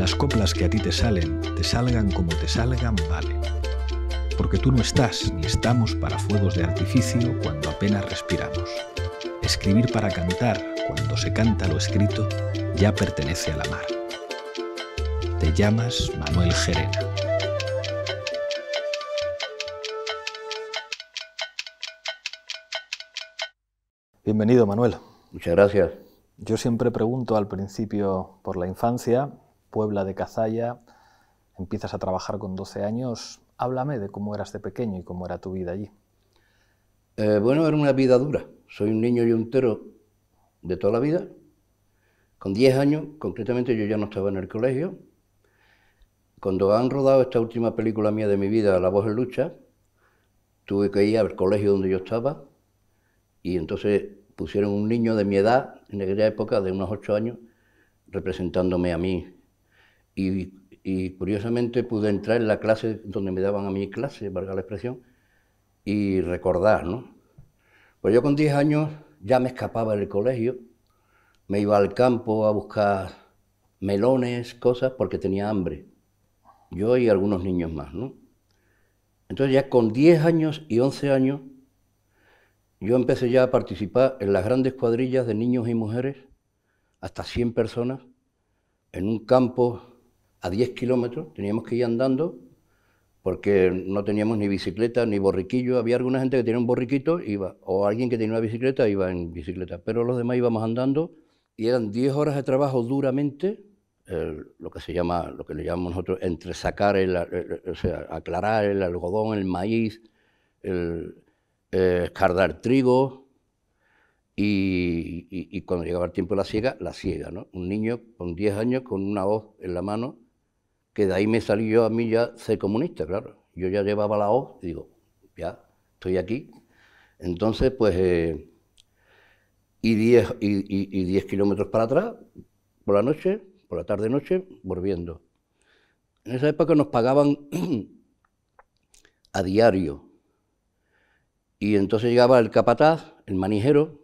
las coplas que a ti te salen, te salgan como te salgan, vale. Porque tú no estás ni estamos para fuegos de artificio cuando apenas respiramos. Escribir para cantar, cuando se canta lo escrito, ya pertenece a la mar. Te llamas Manuel Gerena. Bienvenido, Manuel. Muchas gracias. Yo siempre pregunto al principio por la infancia Puebla de Cazalla, empiezas a trabajar con 12 años. Háblame de cómo eras de pequeño y cómo era tu vida allí. Eh, bueno, era una vida dura. Soy un niño y yuntero de toda la vida. Con 10 años, concretamente, yo ya no estaba en el colegio. Cuando han rodado esta última película mía de mi vida, La voz en lucha, tuve que ir al colegio donde yo estaba y entonces pusieron un niño de mi edad, en aquella época, de unos 8 años, representándome a mí y, curiosamente pude entrar en la clase donde me daban a mi clase, valga la expresión, y recordar, ¿no? Pues yo con 10 años ya me escapaba del colegio, me iba al campo a buscar melones, cosas, porque tenía hambre. Yo y algunos niños más, ¿no? Entonces ya con 10 años y 11 años, yo empecé ya a participar en las grandes cuadrillas de niños y mujeres, hasta 100 personas, en un campo a 10 kilómetros, teníamos que ir andando porque no teníamos ni bicicleta ni borriquillo. Había alguna gente que tenía un borriquito iba, o alguien que tenía una bicicleta iba en bicicleta, pero los demás íbamos andando y eran 10 horas de trabajo duramente, lo que se llama, lo que le llamamos nosotros, entre sacar, el, o sea, aclarar el algodón, el maíz, el, eh, escardar trigo. Y, y, cuando llegaba el tiempo de la siega, la siega, ¿no? Un niño con 10 años con una hoz en la mano que de ahí me salí yo a mí ya ser comunista, claro. Yo ya llevaba la O, y digo, ya, estoy aquí. Entonces, pues, eh, y 10 y, kilómetros para atrás, por la noche, por la tarde-noche, volviendo. En esa época nos pagaban a diario. Y entonces llegaba el capataz, el manijero,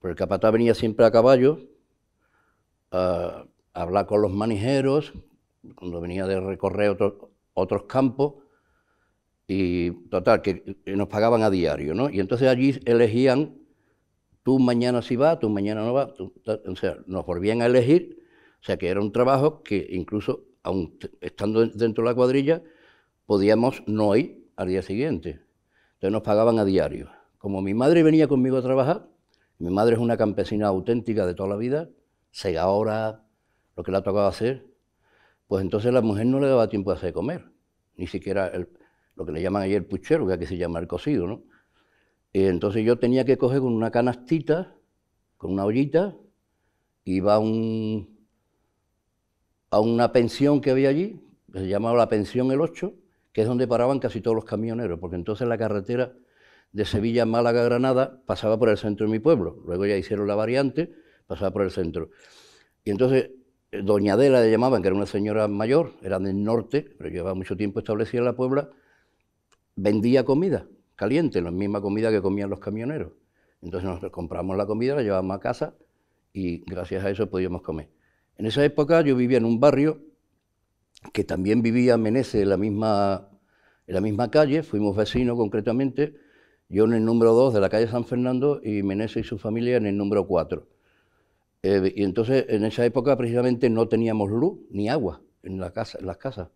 pero el capataz venía siempre a caballo a hablar con los manijeros, cuando venía de recorrer otros campos, y total, que nos pagaban a diario, ¿no? Y entonces allí elegían, tú mañana sí vas, tú mañana no vas, o sea, nos volvían a elegir, o sea, que era un trabajo que incluso, aun estando dentro de la cuadrilla, podíamos no ir al día siguiente. Entonces nos pagaban a diario. Como mi madre venía conmigo a trabajar, mi madre es una campesina auténtica de toda la vida, ahora lo que le ha tocado hacer, pues entonces la mujer no le daba tiempo de hacer comer, ni siquiera lo que le llaman ayer el puchero, que aquí se llama el cocido, ¿no? Y eh, entonces yo tenía que coger con una canastita, con una ollita, iba a, a una pensión que había allí, que se llamaba la pensión El 8, que es donde paraban casi todos los camioneros, porque entonces la carretera de Sevilla Málaga Granada pasaba por el centro de mi pueblo, luego ya hicieron la variante, pasaba por el centro. Y entonces Doña Adela le llamaban, que era una señora mayor, era del norte, pero llevaba mucho tiempo establecida en la Puebla, vendía comida caliente, la misma comida que comían los camioneros. Entonces nosotros compramos la comida, la llevábamos a casa y gracias a eso podíamos comer. En esa época yo vivía en un barrio que también vivía Meneses en la misma, en la misma calle, fuimos vecinos concretamente, yo en el número 2 de la calle San Fernando y Meneses y su familia en el número 4. Eh, y entonces en esa época precisamente no teníamos luz ni agua en, la casa, en las casas.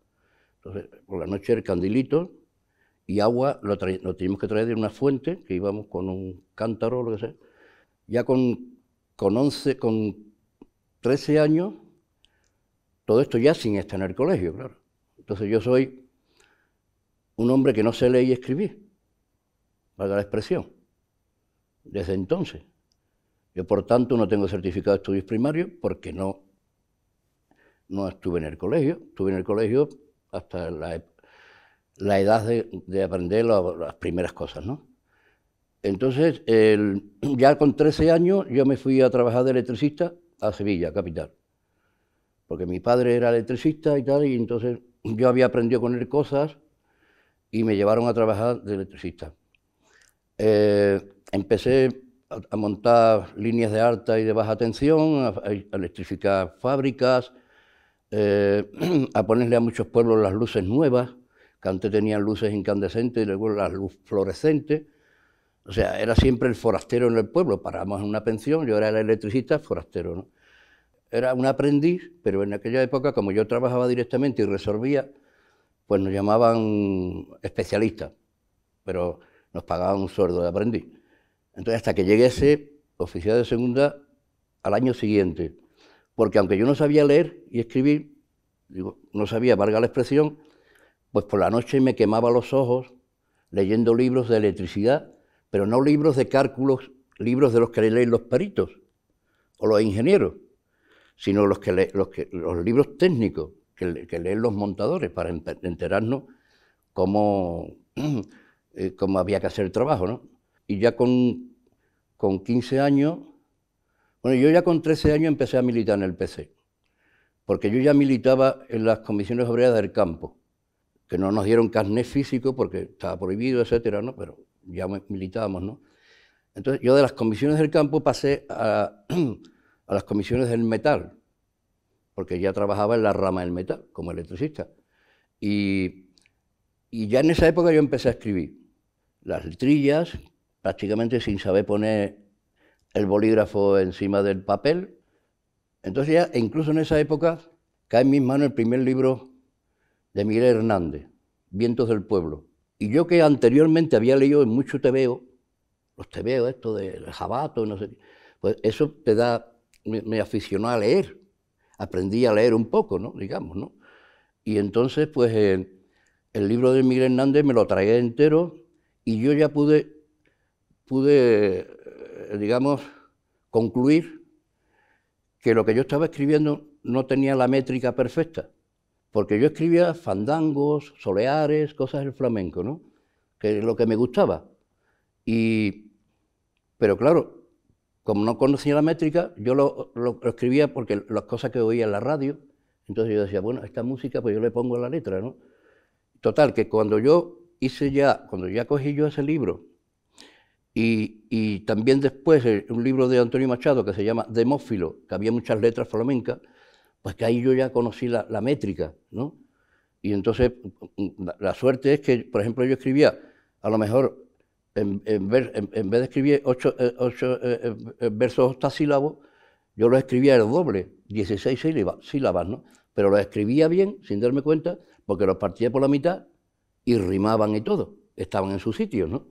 Entonces por la noche el candilito y agua lo, teníamos que traer de una fuente, que íbamos con un cántaro o lo que sea. Ya con, con 11, con 13 años, todo esto ya sin estar en el colegio, claro. Entonces yo soy un hombre que no sé leer y escribir, para la expresión, desde entonces. Yo, por tanto, no tengo certificado de estudios primarios porque no, no estuve en el colegio. Estuve en el colegio hasta la, e, edad de, aprender las primeras cosas, ¿no? Entonces, ya con 13 años yo me fui a trabajar de electricista a Sevilla, capital. Porque mi padre era electricista y tal, y entonces yo había aprendido con él cosas y me llevaron a trabajar de electricista. Eh, empecé a, montar líneas de alta y de baja tensión, a, electrificar fábricas, eh, a ponerle a muchos pueblos las luces nuevas, que antes tenían luces incandescentes y luego las luces fluorescente. O sea, era siempre el forastero en el pueblo, parábamos en una pensión, yo era el electricista, forastero. Era un aprendiz, pero en aquella época, como yo trabajaba directamente y resolvía, pues nos llamaban especialistas, pero nos pagaban un sueldo de aprendiz. Entonces, hasta que llegué a ser oficial de segunda al año siguiente. Porque aunque yo no sabía leer y escribir, digo, no sabía, valga la expresión, pues por la noche me quemaba los ojos leyendo libros de electricidad, pero no libros de cálculos, libros de los que leen los peritos o los ingenieros, sino los, que, los, libros técnicos que, leen los montadores para enterarnos cómo, eh, cómo había que hacer el trabajo. ¿no? Y ya con con 15 años, bueno, yo ya con 13 años empecé a militar en el PC, porque yo ya militaba en las comisiones obreras del campo, que no nos dieron carnet físico porque estaba prohibido, etcétera, ¿no? Pero ya militábamos, ¿no? Entonces yo de las comisiones del campo pasé a, las comisiones del metal, porque ya trabajaba en la rama del metal como electricista. Y, y ya en esa época yo empecé a escribir las letrillas, prácticamente sin saber poner el bolígrafo encima del papel. Entonces ya, e incluso en esa época, cae en mis manos el primer libro de Miguel Hernández, Vientos del Pueblo. Y yo que anteriormente había leído en mucho tebeo, los tebeos esto del jabato, no sé, pues eso te da, me, aficionó a leer, aprendí a leer un poco, ¿no? Digamos, ¿no? Y entonces, pues, eh, el libro de Miguel Hernández me lo traía entero y yo ya pude pude, eh, digamos, concluir que lo que yo estaba escribiendo no tenía la métrica perfecta, porque yo escribía fandangos, soleares, cosas del flamenco, ¿no? que es lo que me gustaba. Y, pero claro, como no conocía la métrica, yo lo, escribía porque las cosas que oía en la radio, entonces yo decía, bueno, esta música pues yo le pongo la letra, ¿no? Total, que cuando yo hice ya, cuando ya cogí yo ese libro y, también después eh, un libro de Antonio Machado que se llama Demófilo, que había muchas letras flamencas, pues que ahí yo ya conocí la, métrica, ¿no? Y entonces mm, mm, la, suerte es que, por ejemplo, yo escribía, a lo mejor, en, vez de escribir ocho, eh, ocho eh, versos octasílabos, yo los escribía el doble, 16 sílabas, sílabas, ¿no? Pero los escribía bien, sin darme cuenta, porque los partía por la mitad y rimaban y todo, estaban en su sitio, ¿no?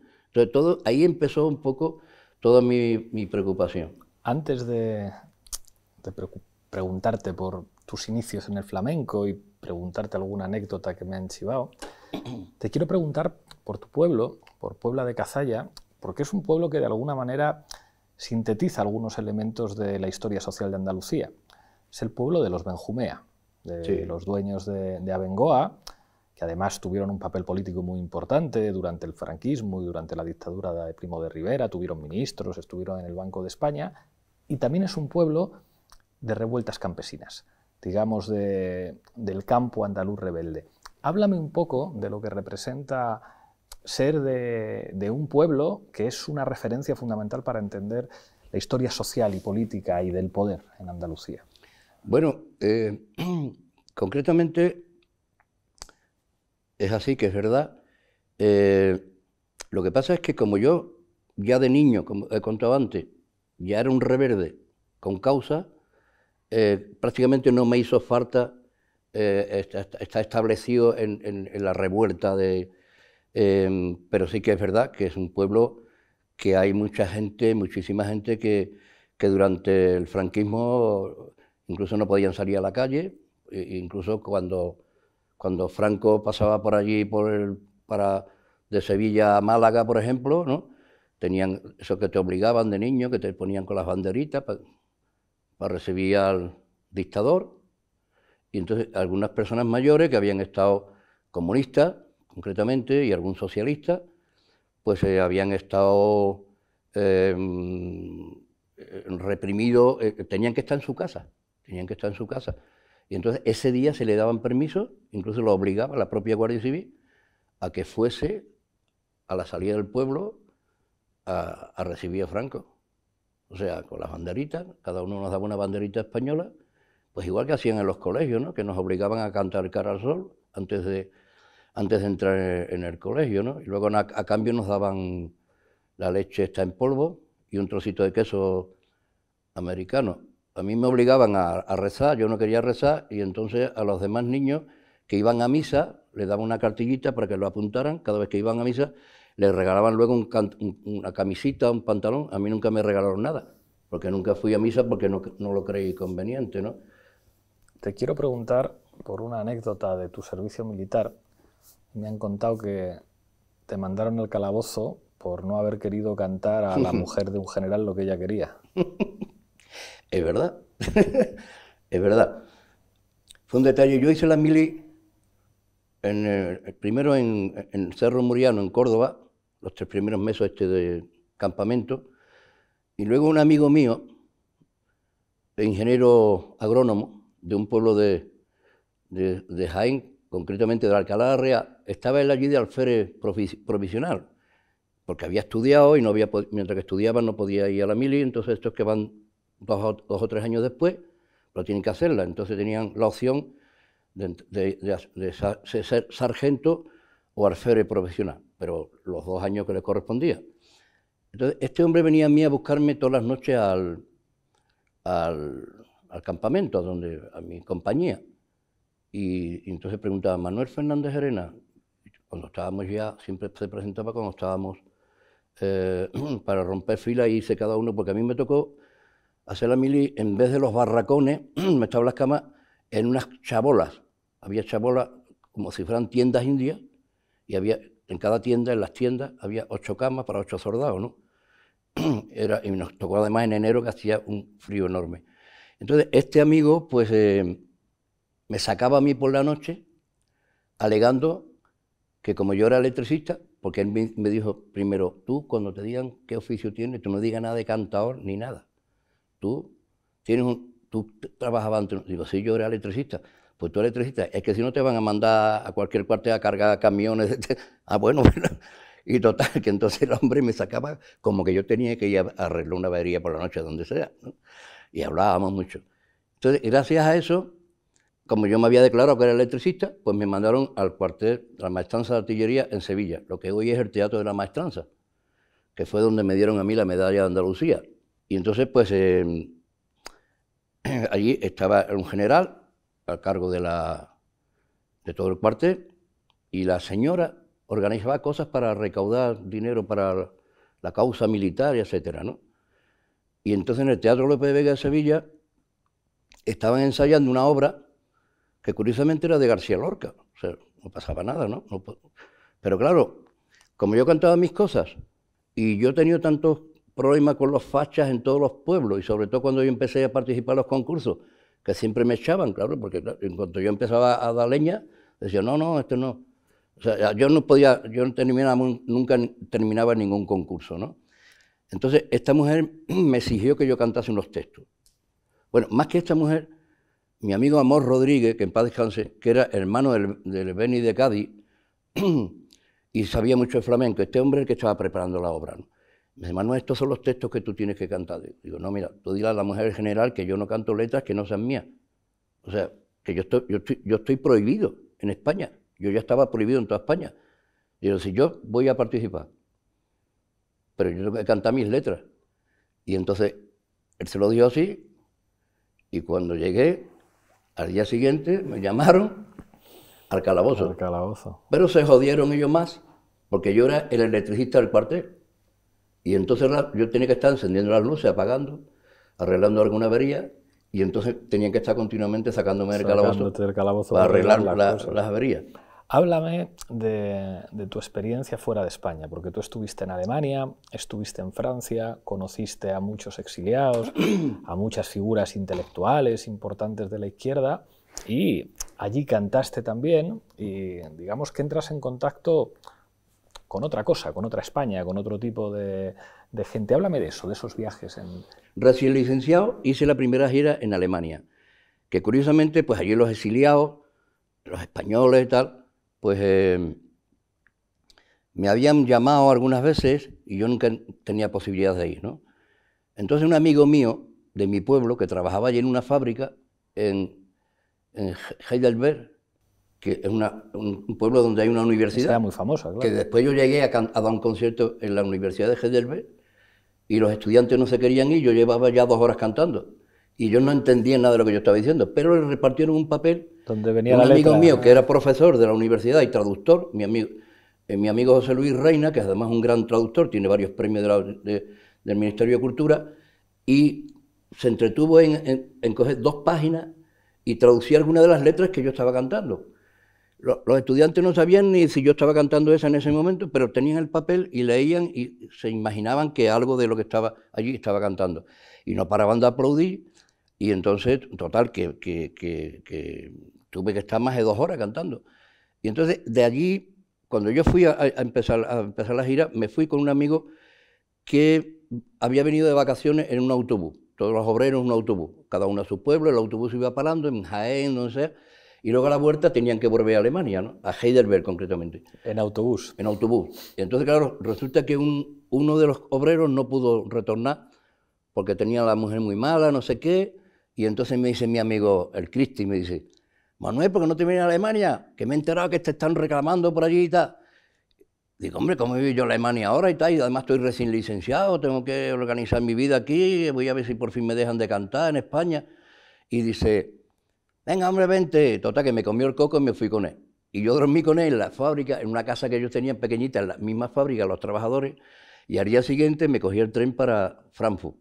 todo, ahí empezó un poco toda mi, preocupación. Antes de, preguntarte por tus inicios en el flamenco y preguntarte alguna anécdota que me han chivado, te quiero preguntar por tu pueblo, por Puebla de Cazalla, porque es un pueblo que de alguna manera sintetiza algunos elementos de la historia social de Andalucía. Es el pueblo de los Benjumea, de los dueños de, de Abengoa, además tuvieron un papel político muy importante durante el franquismo y durante la dictadura de Primo de Rivera, tuvieron ministros, estuvieron en el Banco de España, y también es un pueblo de revueltas campesinas, digamos del campo andaluz rebelde. Háblame un poco de lo que representa ser de, un pueblo que es una referencia fundamental para entender la historia social y política y del poder en Andalucía. Bueno, eh, concretamente es así que es verdad. Eh, lo que pasa es que como yo, ya de niño, como he contado antes, ya era un reverde con causa, eh, prácticamente no me hizo falta, eh, está, establecido en, la revuelta de... Em, pero sí que es verdad que es un pueblo que hay mucha gente, muchísima gente que, que durante el franquismo incluso no podían salir a la calle, e-, incluso cuando cuando Franco pasaba por allí por para, de Sevilla a Málaga, por ejemplo, tenían eso que te obligaban de niño, que te ponían con las banderitas para recibir al dictador. Y entonces algunas personas mayores que habían estado comunistas, concretamente, y algún socialista, pues eh, habían estado em, reprimidos, eh, tenían que estar en su casa, tenían que estar en su casa. Y entonces ese día se le daban permiso, incluso lo obligaba la propia Guardia Civil, a que fuese a la salida del pueblo a, recibir a Franco. O sea, con las banderitas, cada uno nos daba una banderita española, pues igual que hacían en los colegios, que nos obligaban a cantar cara al sol antes de, antes de entrar en el colegio. ¿no? Y luego a, a cambio nos daban la leche está en polvo y un trocito de queso americano a mí me obligaban a, rezar, yo no quería rezar, y entonces a los demás niños que iban a misa, les daban una cartillita para que lo apuntaran, cada vez que iban a misa, les regalaban luego una camisita, un pantalón, a mí nunca me regalaron nada, porque nunca fui a misa porque no, lo creí conveniente, ¿no? Te quiero preguntar por una anécdota de tu servicio militar. Me han contado que te mandaron al calabozo por no haber querido cantar a la mujer de un general lo que ella quería. Es verdad, es verdad. Fue un detalle, yo hice la mili primero en, en, Cerro Muriano, en Córdoba, los tres primeros meses este de campamento, y luego un amigo mío, ingeniero agrónomo de un pueblo de, Jaén, concretamente de Alcalá de Arrea, estaba él allí de alférez provisional, porque había estudiado y no había mientras que estudiaba no podía ir a la mili, entonces estos que van dos, o tres años después, pero tienen que hacerla. Entonces tenían la opción de, ser sargento o alférez profesional, pero los dos años que le correspondía. Entonces, este hombre venía a mí a buscarme todas las noches al, al, campamento, a, donde, a mi compañía. Y, entonces preguntaba, Manuel Fernández Arena, cuando estábamos ya, siempre se presentaba cuando estábamos eh, para romper fila y hice cada uno, porque a mí me tocó hacer la mili, en vez de los barracones, me echaba las camas en unas chabolas. Había chabolas como si fueran tiendas indias, y había en cada tienda, en las tiendas, había ocho camas para ocho soldados, ¿no? Era, y nos tocó además en enero que hacía un frío enorme. Entonces, este amigo, pues, eh, me sacaba a mí por la noche, alegando que como yo era electricista, porque él me dijo primero, tú cuando te digan qué oficio tienes, tú no digas nada de cantador ni nada tú tienes tú trabajabas antes, digo, sí, yo era electricista, pues tú eres electricista, es que si no te van a mandar a cualquier cuartel a cargar camiones, ah, bueno, bueno. Y total, que entonces el hombre me sacaba como que yo tenía que ir a arreglar una batería por la noche, donde sea. Y hablábamos mucho. Entonces, gracias a eso, como yo me había declarado que era electricista, pues me mandaron al cuartel de la Maestranza de Artillería en Sevilla, lo que hoy es el Teatro de la Maestranza, que fue donde me dieron a mí la medalla de Andalucía, y entonces, pues, em, allí estaba un general al cargo de, la, de todo el cuartel y la señora organizaba cosas para recaudar dinero para la causa militar, etc. etcétera, ¿no? Y entonces en el Teatro López de Vega de Sevilla estaban ensayando una obra que curiosamente era de García Lorca. O sea, no pasaba nada, ¿no? pero claro, como yo cantaba mis cosas y yo he tenido tantos problema con los fachas en todos los pueblos y sobre todo cuando yo empecé a participar en los concursos, que siempre me echaban, claro, porque en cuanto yo empezaba a dar leña, decía, no, no, esto no. O sea, yo no podía, yo no terminaba, nunca terminaba ningún concurso, ¿no? Entonces, esta mujer me exigió que yo cantase unos textos. Bueno, más que esta mujer, mi amigo Amor Rodríguez, que en paz descanse, que era hermano del, Benny Beni de Cádiz y sabía mucho de flamenco, este hombre que estaba preparando la obra. ¿no? me dice, Manuel, estos son los textos que tú tienes que cantar. Digo, no, mira, tú dile a la mujer general que yo no canto letras que no sean mías. O sea, que yo estoy, yo prohibido en España. Yo ya estaba prohibido en toda España. Digo, si yo voy a participar, pero yo tengo que cantar mis letras. Y entonces él se lo dijo así, y cuando llegué, al día siguiente me llamaron al calabozo. Al calabozo. Pero se jodieron ellos más, porque yo era el electricista del cuartel. Y entonces yo tenía que estar encendiendo las luces, apagando, arreglando alguna avería, y entonces tenía que estar continuamente sacándome del calabozo, para arreglar las, averías. Háblame de, de, tu experiencia fuera de España, porque tú estuviste en Alemania, estuviste en Francia, conociste a muchos exiliados, a muchas figuras intelectuales importantes de la izquierda y allí cantaste también y digamos que entras en contacto con otra cosa, con otra España, con otro tipo de, gente. Háblame de eso, de esos viajes. En... Recién licenciado, hice la primera gira en Alemania, que curiosamente, pues allí los exiliados, los españoles y tal, pues em, me habían llamado algunas veces y yo nunca tenía posibilidad de ir, ¿no? Entonces un amigo mío de mi pueblo, que trabajaba allí en una fábrica en, en Heidelberg, que es una, un pueblo donde hay una universidad. muy famosa, Que después yo llegué a, dar un concierto en la Universidad de Heidelberg y los estudiantes no se querían ir, yo llevaba ya dos horas cantando. Y yo no entendía nada de lo que yo estaba diciendo, pero le repartieron un papel. Donde un amigo mío que era profesor de la universidad y traductor, mi amigo, eh, mi amigo José Luis Reina, que es además un gran traductor, tiene varios premios del Ministerio de Cultura, y se entretuvo en, en coger dos páginas y traducir algunas de las letras que yo estaba cantando los estudiantes no sabían ni si yo estaba cantando esa en ese momento, pero tenían el papel y leían y se imaginaban que algo de lo que estaba allí estaba cantando. Y no paraban de aplaudir. Y entonces, total, que, tuve que estar más de dos horas cantando. Y entonces, de allí, cuando yo fui a, empezar, a empezar la gira, me fui con un amigo que había venido de vacaciones en un autobús. Todos los obreros en un autobús, cada uno a su pueblo, el autobús iba parando, en Jaén, no sé. Y luego a la vuelta tenían que volver a Alemania, ¿no? a Heidelberg concretamente. En autobús. En autobús. Y Entonces, claro, resulta que un, uno de los obreros no pudo retornar porque tenía la mujer muy mala, no sé qué. Y entonces me dice mi amigo, el Cristi, me dice, Manuel, ¿por qué no te vienes a Alemania? Que me he enterado que te están reclamando por allí y tal. Digo, hombre, ¿cómo he yo en Alemania ahora y tal? Y además estoy recién licenciado, tengo que organizar mi vida aquí, voy a ver si por fin me dejan de cantar en España. Y dice, Venga, hombre, vente. Total, que me comió el coco y me fui con él. Y yo dormí con él en la fábrica, en una casa que ellos tenían pequeñita, en la misma fábrica, los trabajadores. Y al día siguiente me cogí el tren para Frankfurt.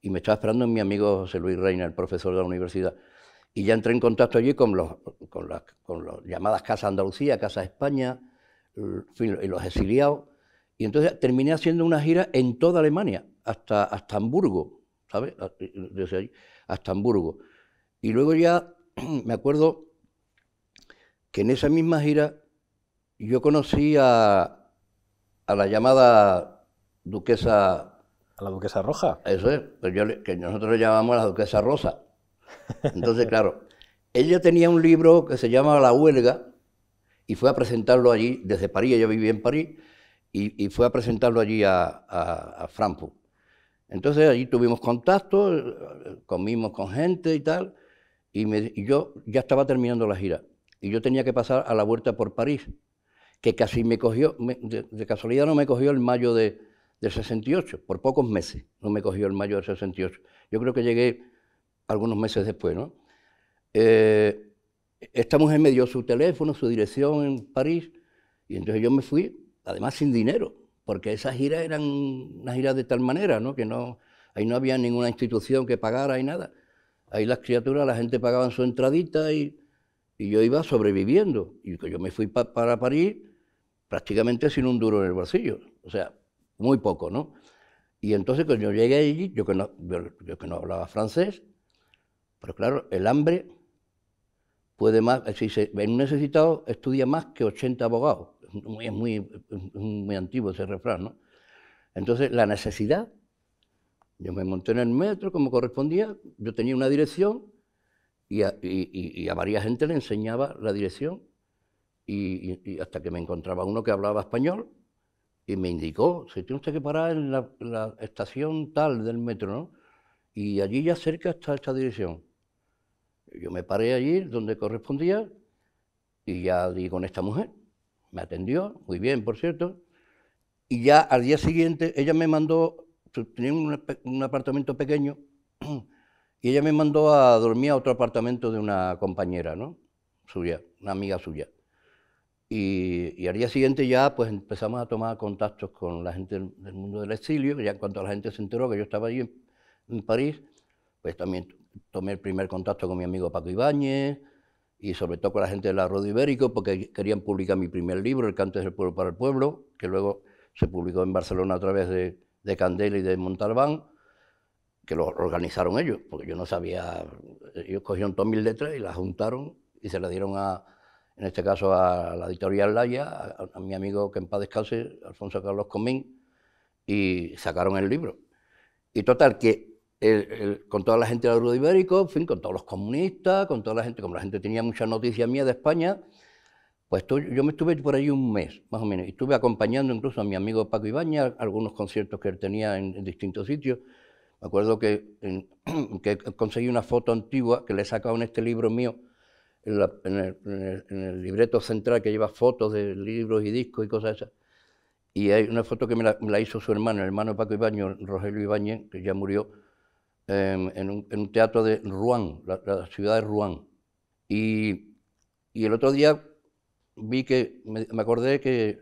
Y me estaba esperando mi amigo José Luis Reina, el profesor de la universidad. Y ya entré en contacto allí con, los, con, las, con las llamadas Casa Andalucía, Casa España, los exiliados. Y entonces terminé haciendo una gira en toda Alemania, hasta, hasta Hamburgo, ¿sabes? Desde allí, hasta Hamburgo. Y luego ya me acuerdo que en esa misma gira yo conocí a, la llamada duquesa... ¿A la duquesa roja? Eso es, pues que nosotros le llamamos a la duquesa rosa. Entonces, claro, ella tenía un libro que se llama La huelga y fue a presentarlo allí desde París, yo vivía en París, y, fue a presentarlo allí a, a Frankfurt. Entonces allí tuvimos contacto, comimos con gente y tal, y, yo ya estaba terminando la gira. Y yo tenía que pasar a la vuelta por París, que casi me cogió, de, casualidad no me cogió el mayo de, del 68, por pocos meses no me cogió el mayo del 68. Yo creo que llegué algunos meses después, ¿no? Eh, esta mujer me dio su teléfono, su dirección en París, y entonces yo me fui, además sin dinero, porque esas giras eran unas giras de tal manera, ¿no? Que no, ahí no había ninguna institución que pagara y nada. Ahí las criaturas, la gente pagaban su entradita y, yo iba sobreviviendo. Y yo me fui para París prácticamente sin un duro en el bolsillo, o sea, muy poco, ¿no? Y entonces cuando yo llegué allí, yo que no, yo, que no hablaba francés, pero claro, el hambre puede más, si se, en necesitado estudia más que 80 abogados, es muy, muy, muy antiguo ese refrán, ¿no? Entonces la necesidad yo me monté en el metro como correspondía, yo tenía una dirección y a, varias gente le enseñaba la dirección y, hasta que me encontraba uno que hablaba español y me indicó, se tiene usted que parar en la, la estación tal del metro, ¿no? Y allí ya cerca está esta dirección. Yo me paré allí donde correspondía y ya di con esta mujer. Me atendió, muy bien, por cierto. Y ya al día siguiente ella me mandó pues, tenía un, apartamento pequeño y ella me mandó a dormir a otro apartamento de una compañera, ¿no? Suya, una amiga suya. Y, al día siguiente ya pues empezamos a tomar contactos con la gente del, mundo del exilio, ya en cuanto la gente se enteró que yo estaba allí en, París, pues también tomé el primer contacto con mi amigo Paco Ibáñez y sobre todo con la gente del arroz ibérico porque querían publicar mi primer libro, El canto del pueblo para el pueblo, que luego se publicó en Barcelona a través de, de Candela y de Montalbán, que lo organizaron ellos, porque yo no sabía, ellos cogieron todas mil letras y las juntaron y se las dieron a, en este caso a la editorial Laya, a, mi amigo que en paz descanse, Alfonso Carlos Comín, y sacaron el libro. Y total, que con toda la gente del Rudo Ibérico, fin, con todos los comunistas, con toda la gente, como la gente tenía mucha noticia mía de España, pues yo me estuve por ahí un mes, más o menos, y estuve acompañando incluso a mi amigo Paco Ibañez, algunos conciertos que él tenía en, distintos sitios. Me acuerdo que, que, conseguí una foto antigua que le he sacado en este libro mío, en, el, libreto central que lleva fotos de libros y discos y cosas esas. Y hay una foto que me la, hizo su hermano, el hermano Paco Ibañez, Rogelio Ibañez, que ya murió, em, en, un, teatro de Rouen, la, ciudad de Rouen. Y, y el otro día vi que, me, acordé que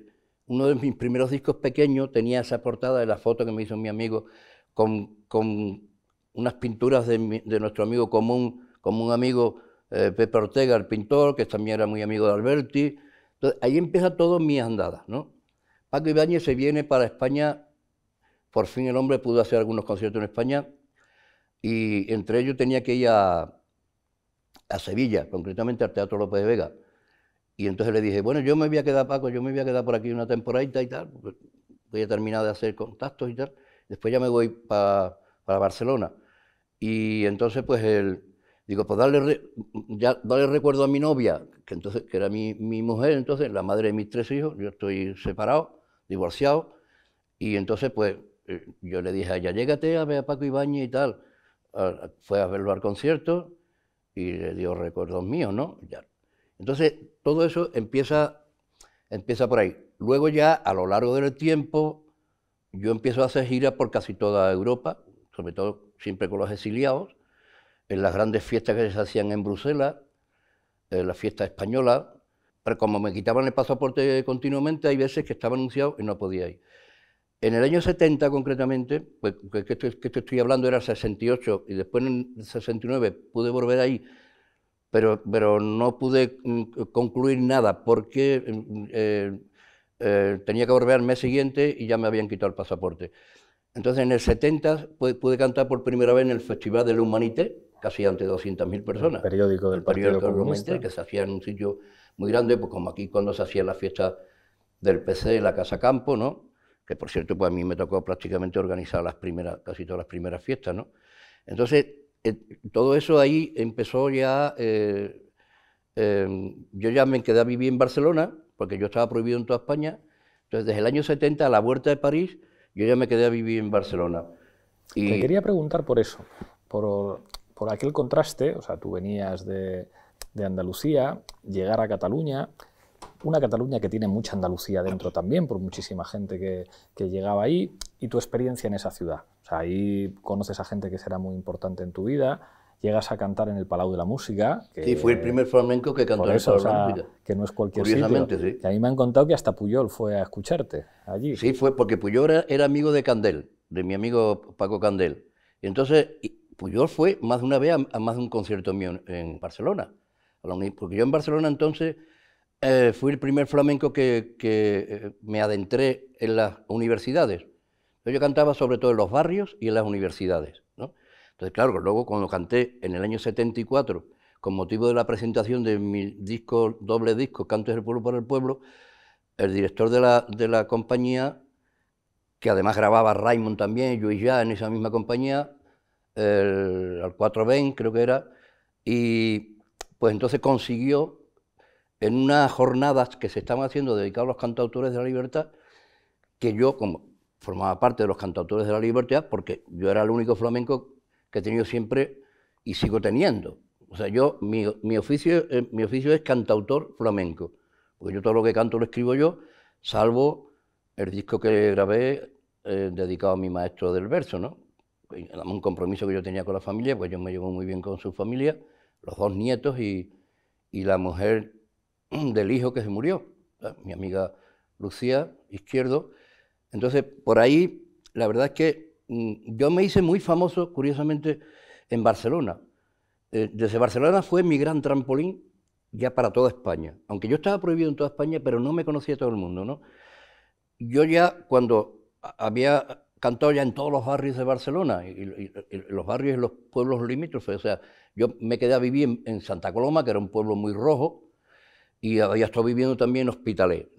uno de mis primeros discos pequeños tenía esa portada de la foto que me hizo mi amigo con, con unas pinturas de, de, nuestro amigo común, como un amigo eh, Pepe Ortega, el pintor, que también era muy amigo de Alberti. Entonces, ahí empieza todo mi andada, ¿no? Paco Ibáñez se viene para España, por fin el hombre pudo hacer algunos conciertos en España, y entre ellos tenía que ir a, a Sevilla, concretamente al Teatro López de Vega. Y entonces le dije, bueno, yo me voy a quedar, Paco, yo me voy a quedar por aquí una temporadita y tal, voy a terminar de hacer contactos y tal, después ya me voy para Barcelona. Y entonces, pues, él, digo, pues darle, ya, recuerdo a mi novia, que entonces que era mi, mi, mujer, entonces, la madre de mis tres hijos, yo estoy separado, divorciado, y entonces, pues, eh, yo le dije a ella, llégate a ver a Paco Ibañez y tal. Ah, fue a verlo al concierto y le dio recuerdos míos, ¿no? Ya, entonces, todo eso empieza, empieza por ahí. Luego ya, a lo largo del tiempo, yo empiezo a hacer giras por casi toda Europa, sobre todo siempre con los exiliados, en las grandes fiestas que se hacían en Bruselas, en la fiesta española, pero como me quitaban el pasaporte continuamente, hay veces que estaba anunciado y no podía ir. En el año 70 concretamente, pues, que, estoy, estoy hablando era 68 y después en el 69 pude volver ahí pero, pero no pude mm, concluir nada porque mm, eh, eh, tenía que volver al mes siguiente y ya me habían quitado el pasaporte. Entonces, en el 70 pude, cantar por primera vez en el Festival de la Humanité, casi ante 200.000 personas. periódico del periódico Partido Comunista. Que se hacía en un sitio muy grande, pues como aquí cuando se hacía la fiesta del PC, la Casa Campo, ¿no? Que por cierto, pues a mí me tocó prácticamente organizar las primeras, casi todas las primeras fiestas, ¿no? Entonces, eh, todo eso ahí empezó ya, eh, em, yo ya me quedé a vivir en Barcelona, porque yo estaba prohibido en toda España, entonces desde el año 70 a la vuelta de París, yo ya me quedé a vivir en Barcelona. Y... Te quería preguntar por eso, por, aquel contraste, o sea, tú venías de, Andalucía, llegar a Cataluña, una Cataluña que tiene mucha Andalucía dentro también, por muchísima gente que, que llegaba ahí, y tu experiencia en esa ciudad. O sea, ahí conoces a gente que será muy importante en tu vida, llegas a cantar en el Palau de la Música. Que, sí, fue el primer flamenco que cantó en el Palau de la Música. Que no es cualquier Curiosamente, sitio. sí. a mí me han contado que hasta Puyol fue a escucharte allí. Sí, fue porque Puyol era, amigo de Candel, de mi amigo Paco Candel. Entonces, Puyol fue más de una vez a, más de un concierto mío en, Barcelona. Porque yo en Barcelona entonces eh, fui el primer flamenco que, eh, me adentré en las universidades. Yo cantaba sobre todo en los barrios y en las universidades. Entonces, claro, luego cuando canté en el año 74, con motivo de la presentación de mi disco, doble disco, Cantos del Pueblo por el Pueblo, el director de la, compañía, que además grababa Raymond también, yo y ya en esa misma compañía, al 4 420 creo que era, y pues entonces consiguió en unas jornadas que se estaban haciendo dedicadas a los cantautores de la libertad, que yo, como formaba parte de los cantautores de la libertad porque yo era el único flamenco que he tenido siempre y sigo teniendo. O sea, yo, mi, oficio, eh, mi oficio es cantautor flamenco, porque yo todo lo que canto lo escribo yo, salvo el disco que grabé eh, dedicado a mi maestro del verso, ¿no? Un compromiso que yo tenía con la familia, pues yo me llevo muy bien con su familia, los dos nietos y, la mujer del hijo que se murió, mi amiga Lucía Izquierdo, entonces, por ahí, la verdad es que mm, yo me hice muy famoso, curiosamente, en Barcelona. Eh, desde Barcelona fue mi gran trampolín ya para toda España. Aunque yo estaba prohibido en toda España, pero no me conocía todo el mundo, ¿no? Yo ya cuando había cantado ya en todos los barrios de Barcelona, y, los barrios y los pueblos limítrofes, o sea, yo me quedé a vivir en, Santa Coloma, que era un pueblo muy rojo, y había estado viviendo también en Hospitalet,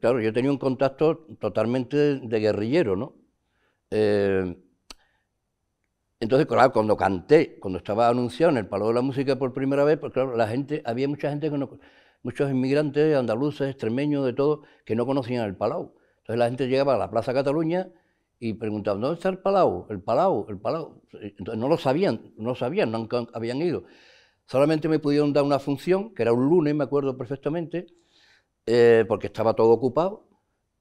claro, yo tenía un contacto totalmente de, guerrillero, ¿no? Eh, entonces, claro, cuando canté, cuando estaba anunciado en el Palau de la Música por primera vez, pues claro, la gente, había mucha gente muchos inmigrantes andaluces, extremeños, de todo, que no conocían el Palau. Entonces la gente llegaba a la Plaza Cataluña y preguntaba ¿dónde está el Palau? El Palau, el Palau. Entonces no lo sabían, no sabían, nunca habían ido. Solamente me pudieron dar una función, que era un lunes, me acuerdo perfectamente, eh, porque estaba todo ocupado,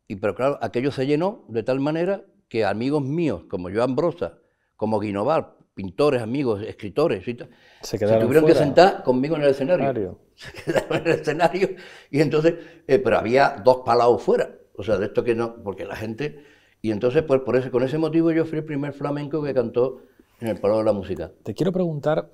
y pero claro, aquello se llenó de tal manera que amigos míos, como Joan Brosa, como Guinovar, pintores, amigos, escritores, y se, tuvieron que sentar conmigo en el escenario. Se quedaron en el escenario, y entonces, eh, pero había dos palados fuera, o sea, de esto que no, porque la gente, y entonces, pues por ese, con ese motivo yo fui el primer flamenco que cantó en el palo de la Música. Te quiero preguntar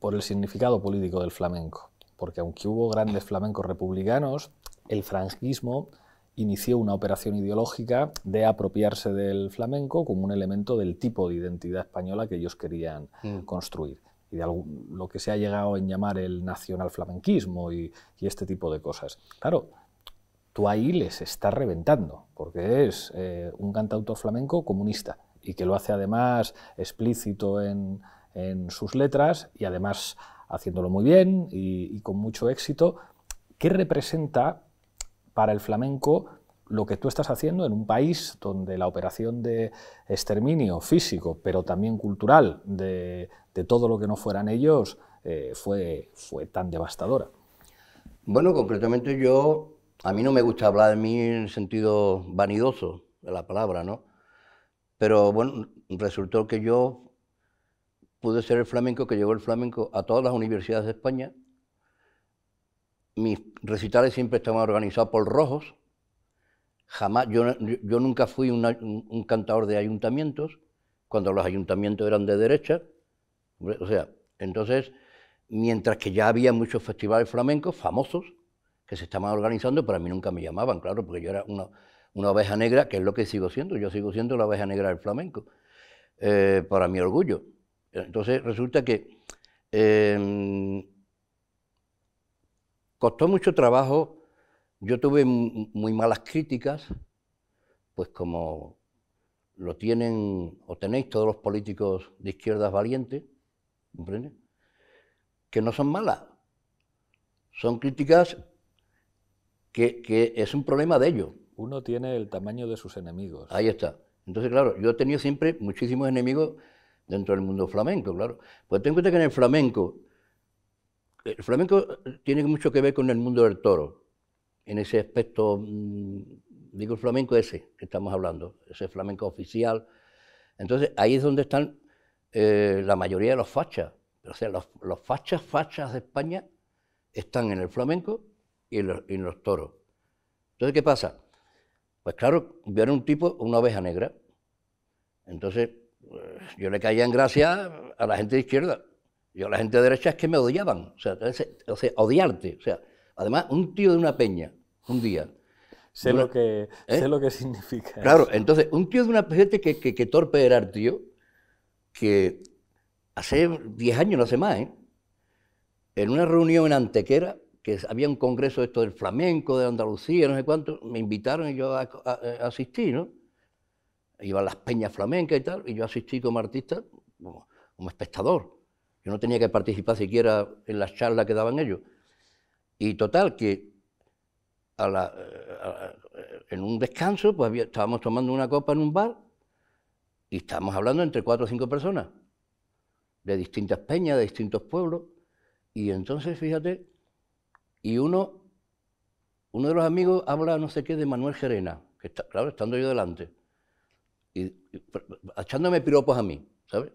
por el significado político del flamenco porque aunque hubo grandes flamencos republicanos, el franquismo inició una operación ideológica de apropiarse del flamenco como un elemento del tipo de identidad española que ellos querían mm. construir. Y de lo que se ha llegado a llamar el nacionalflamenquismo y, y este tipo de cosas. Claro, tú ahí les estás reventando, porque es eh, un cantautor flamenco comunista y que lo hace además explícito en sus letras y además haciéndolo muy bien y, con mucho éxito. ¿Qué representa para el flamenco lo que tú estás haciendo en un país donde la operación de exterminio físico, pero también cultural, de, todo lo que no fueran ellos, eh, fue, fue tan devastadora. Bueno, concretamente yo, a mí no me gusta hablar de mí en sentido vanidoso de la palabra, ¿no? Pero bueno, resultó que yo pude ser el flamenco que llevó el flamenco a todas las universidades de España. Mis recitales siempre estaban organizados por rojos. Jamás, yo, nunca fui un, cantador de ayuntamientos, cuando los ayuntamientos eran de derecha. O sea, entonces, mientras que ya había muchos festivales flamencos famosos que se estaban organizando, para mí nunca me llamaban, claro, porque yo era una, una oveja negra, que es lo que sigo siendo, yo sigo siendo la oveja negra del flamenco, eh, para mi orgullo. Entonces resulta que em, costó mucho trabajo, yo tuve muy malas críticas, pues como lo tienen o tenéis todos los políticos de izquierdas valientes, Que no son malas, son críticas que, que es un problema de ellos. Uno tiene el tamaño de sus enemigos. Ahí está. Entonces, claro, yo he tenido siempre muchísimos enemigos dentro del mundo flamenco, claro. Pues ten en cuenta que en el flamenco, el flamenco tiene mucho que ver con el mundo del toro, en ese aspecto, mm, digo el flamenco ese que estamos hablando, ese flamenco oficial. Entonces ahí es donde están eh, la mayoría de los fachas. O sea, los, fachas, fachas de España están en el flamenco y en los, y en los toros. Entonces, ¿qué pasa? Pues claro, vieron un tipo, una oveja negra. Entonces, yo le caía en gracia a la gente de izquierda. Yo a la gente de derecha es que me odiaban. O sea, odiarte. O sea, además, un tío de una peña, un día. Sé, lo, que, ¿Eh? lo que significa. Claro, entonces, un tío de una gente que, torpe era el tío, que hace 10 años, no hace más, ¿eh? en una reunión en Antequera, que había un congreso esto del flamenco, de Andalucía, no sé cuánto, me invitaron y yo a, asistí, ¿no? iba las peñas flamencas y tal, y yo asistí como artista, como, espectador. Yo no tenía que participar siquiera en las charlas que daban ellos. Y total, que a la, en un descanso, pues estábamos tomando una copa en un bar y estábamos hablando entre cuatro o cinco personas, de distintas peñas, de distintos pueblos. Y entonces, fíjate, y uno, uno de los amigos habla no sé qué de Manuel Gerena, que está, claro, estando yo delante echándome piropos a mí, ¿sabes?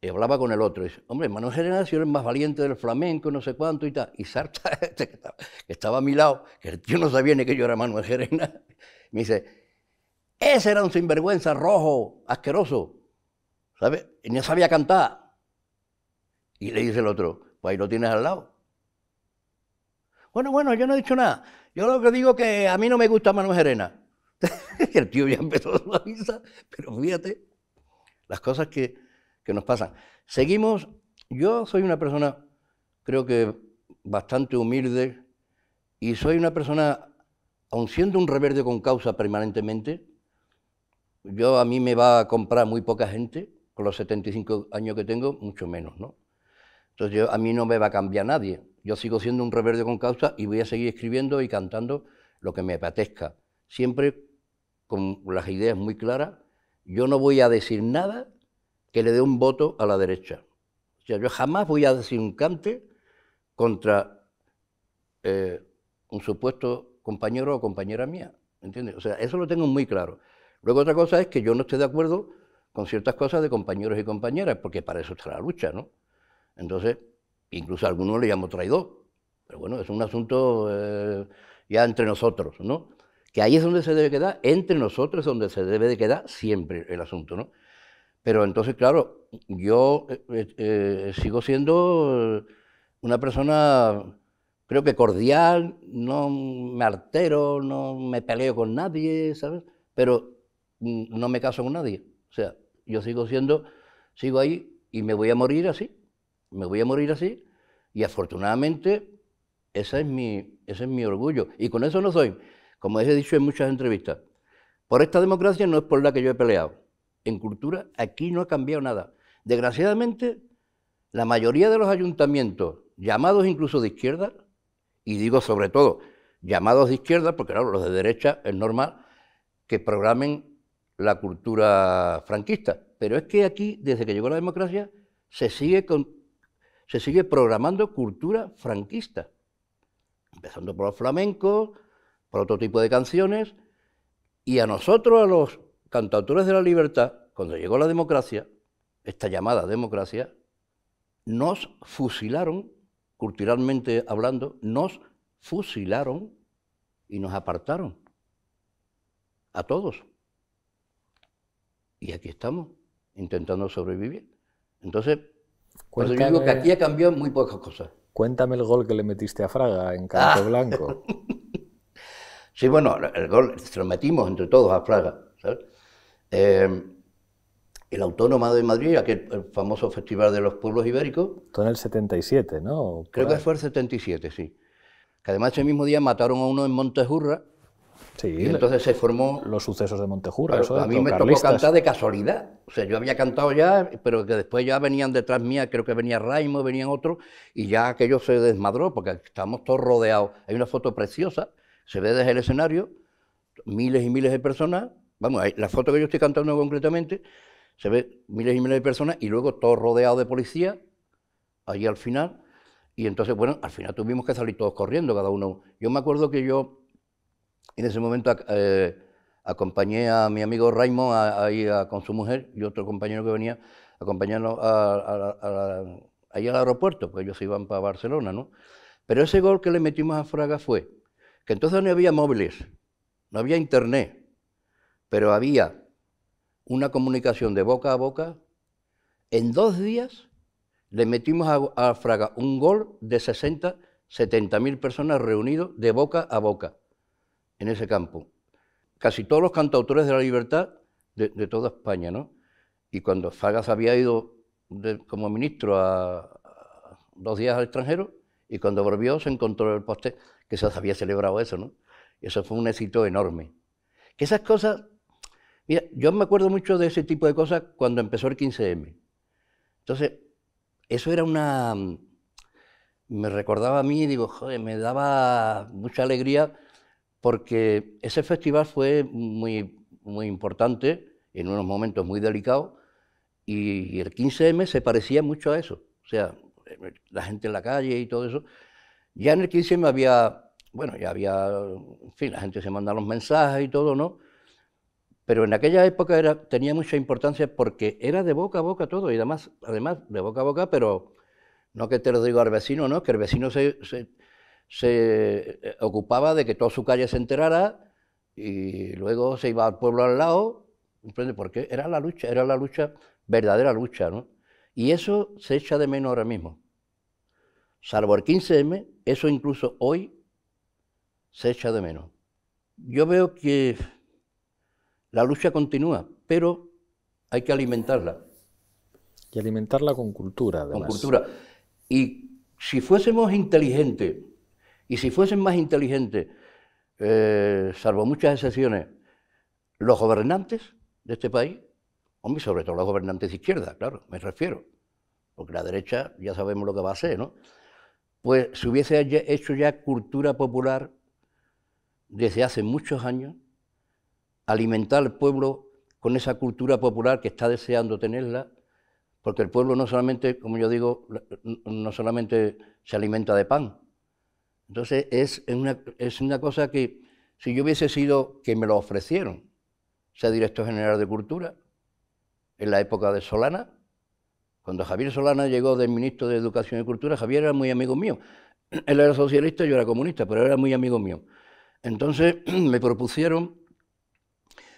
Y hablaba con el otro, y dice, hombre, Manuel Generación es más valiente del flamenco, no sé cuánto y tal. Y Sarta, este que estaba, a mi lado, que yo no sabía ni que yo era Manuel Gerena, me dice, ese era un sinvergüenza rojo, asqueroso, ¿sabes? Y no sabía cantar. Y le dice el otro, pues ahí lo tienes al lado. Bueno, bueno, yo no he dicho nada. Yo lo que digo es que a mí no me gusta Manuel Gerena. el tío ya empezó la visa, pero fíjate las cosas que, que nos pasan. Seguimos, yo soy una persona, creo que bastante humilde, y soy una persona, aun siendo un reverde con causa permanentemente, yo a mí me va a comprar muy poca gente, con los 75 años que tengo, mucho menos, ¿no? Entonces yo, a mí no me va a cambiar nadie. Yo sigo siendo un reverde con causa y voy a seguir escribiendo y cantando lo que me apetezca, siempre con las ideas muy claras, yo no voy a decir nada que le dé un voto a la derecha. O sea, yo jamás voy a decir un cante contra eh, un supuesto compañero o compañera mía. ¿Entiendes? O sea, eso lo tengo muy claro. Luego otra cosa es que yo no esté de acuerdo con ciertas cosas de compañeros y compañeras, porque para eso está la lucha, ¿no? Entonces, incluso a algunos le llamo traidor, pero bueno, es un asunto eh, ya entre nosotros, ¿no? que ahí es donde se debe quedar, entre nosotros es donde se debe de quedar siempre el asunto, ¿no? Pero entonces, claro, yo eh, eh, eh, sigo siendo una persona, creo que cordial, no me altero, no me peleo con nadie, ¿sabes? Pero mm, no me caso con nadie. O sea, yo sigo siendo, sigo ahí y me voy a morir así, me voy a morir así. Y afortunadamente, ese es mi, ese es mi orgullo. Y con eso no soy como he dicho en muchas entrevistas, por esta democracia no es por la que yo he peleado. En cultura aquí no ha cambiado nada. Desgraciadamente, la mayoría de los ayuntamientos, llamados incluso de izquierda, y digo sobre todo llamados de izquierda, porque claro, los de derecha es normal que programen la cultura franquista. Pero es que aquí, desde que llegó la democracia, se sigue, se sigue programando cultura franquista, empezando por los flamencos, por otro tipo de canciones, y a nosotros, a los cantautores de la libertad, cuando llegó la democracia, esta llamada democracia, nos fusilaron, culturalmente hablando, nos fusilaron y nos apartaron. A todos. Y aquí estamos, intentando sobrevivir. Entonces, cuando digo que aquí ha cambiado muy pocas cosas. Cuéntame el gol que le metiste a Fraga en ah. canto Blanco. Sí, bueno, el gol se lo metimos entre todos a Fraga. Em, el Autónoma de Madrid, aquel famoso Festival de los Pueblos Ibéricos. Con el 77, ¿no? Creo que fue el 77, sí. Que además ese mismo día mataron a uno en Montejurra. Sí. Y entonces se formó... Los sucesos de Montejurra, A mí me tocó cantar de casualidad. O sea, yo había cantado ya, pero que después ya venían detrás mía, creo que venía Raimo, venían otros, y ya aquello se desmadró, porque estábamos todos rodeados. Hay una foto preciosa se ve desde el escenario, miles y miles de personas, vamos, la foto que yo estoy cantando concretamente, se ve miles y miles de personas y luego todo rodeado de policía, allí al final, y entonces, bueno, al final tuvimos que salir todos corriendo, cada uno. Yo me acuerdo que yo en ese momento eh, acompañé a mi amigo Raymond a, con su mujer y otro compañero que venía acompañarnos ahí al aeropuerto, porque ellos iban para Barcelona, ¿no? Pero ese gol que le metimos a Fraga fue que entonces no había móviles, no había internet, pero había una comunicación de boca a boca. En dos días le metimos a, Fraga un gol de 60, 70 mil personas reunidos de boca a boca en ese campo. Casi todos los cantautores de la libertad de, toda España, ¿no? Y cuando Fraga había ido como ministro a, dos días al extranjero, y cuando volvió se encontró el poste que se había celebrado eso, ¿no? Eso fue un éxito enorme. Que esas cosas, mira, yo me acuerdo mucho de ese tipo de cosas cuando empezó el 15M. Entonces, eso era una... Mm, me recordaba a mí, digo, joder, me daba mucha alegría porque ese festival fue muy, muy importante en unos momentos muy delicados y el 15M se parecía mucho a eso. O sea, la gente en la calle y todo eso, ya en el 15 m había, bueno, ya había, en fin, la gente se mandaba los mensajes y todo, ¿no? Pero en aquella época era, tenía mucha importancia porque era de boca a boca todo, y además, además de boca a boca, pero no que te lo digo al vecino, ¿no? Que el vecino se, eh, ocupaba de que toda su calle se enterara y luego se iba al pueblo al lado, Porque era la lucha, era la lucha, verdadera lucha, ¿no? Y eso se echa de menos ahora mismo. Salvo el 15M, eso incluso hoy se echa de menos. Yo veo que la lucha continúa, pero hay que alimentarla. Y alimentarla con cultura, además. Con cultura. Y si fuésemos inteligentes, y si fuesen más inteligentes, eh, salvo muchas excepciones, los gobernantes de este país, hombre, sobre todo los gobernantes de izquierda, claro, me refiero, porque la derecha ya sabemos lo que va a hacer, ¿no? pues se hubiese hecho ya cultura popular desde hace muchos años, alimentar al pueblo con esa cultura popular que está deseando tenerla, porque el pueblo no solamente, como yo digo, no solamente se alimenta de pan. Entonces es una, es una cosa que si yo hubiese sido que me lo ofrecieron, sea director general de cultura, en la época de Solana, cuando Javier Solana llegó de ministro de Educación y Cultura, Javier era muy amigo mío. Él era socialista, yo era comunista, pero era muy amigo mío. Entonces me propusieron,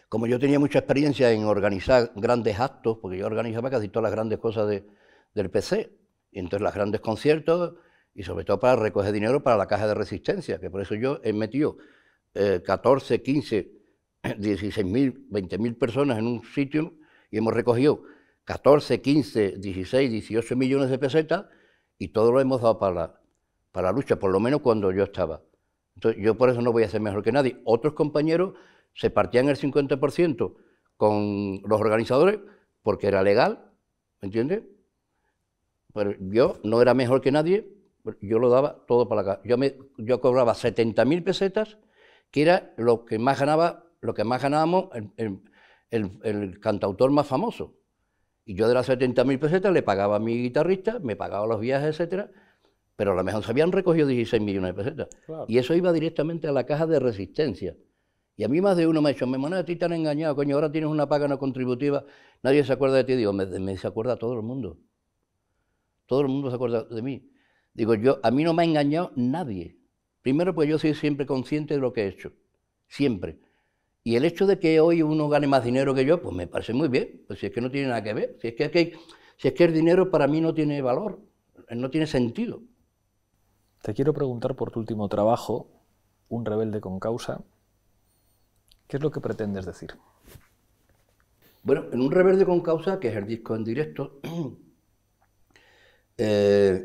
como yo tenía mucha experiencia en organizar grandes actos, porque yo organizaba casi todas las grandes cosas del PC, y entonces las grandes conciertos, y sobre todo para recoger dinero para la caja de resistencia, que por eso yo he metido 14, 15, 16 mil, 20 mil personas en un sitio y hemos recogido 14, 15, 16, 18 millones de pesetas y todo lo hemos dado para la, para la lucha, por lo menos cuando yo estaba. Entonces, yo por eso no voy a ser mejor que nadie. Otros compañeros se partían el 50% con los organizadores porque era legal, ¿me entiendes? Pero yo no era mejor que nadie, yo lo daba todo para la Yo, me, yo cobraba 70.000 pesetas, que era lo que más ganaba, lo que más ganábamos el cantautor más famoso. Y yo de las 70 mil pesetas le pagaba a mi guitarrista, me pagaba los viajes, etcétera, pero a lo mejor se habían recogido 16 millones de pesetas. Y eso iba directamente a la caja de resistencia. Y a mí más de uno me ha dicho, me a ti te han engañado, coño, ahora tienes una paga no contributiva, nadie se acuerda de ti. Digo, me, se acuerda todo el mundo. Todo el mundo se acuerda de mí. Digo, yo, a mí no me ha engañado nadie. Primero, pues yo soy siempre consciente de lo que he hecho. Siempre. Y el hecho de que hoy uno gane más dinero que yo, pues me parece muy bien, pues si es que no tiene nada que ver, si es que, el dinero para mí no tiene valor, no tiene sentido. Te quiero preguntar por tu último trabajo, Un rebelde con causa. ¿Qué es lo que pretendes decir? Bueno, en Un rebelde con causa, que es el disco en directo, eh,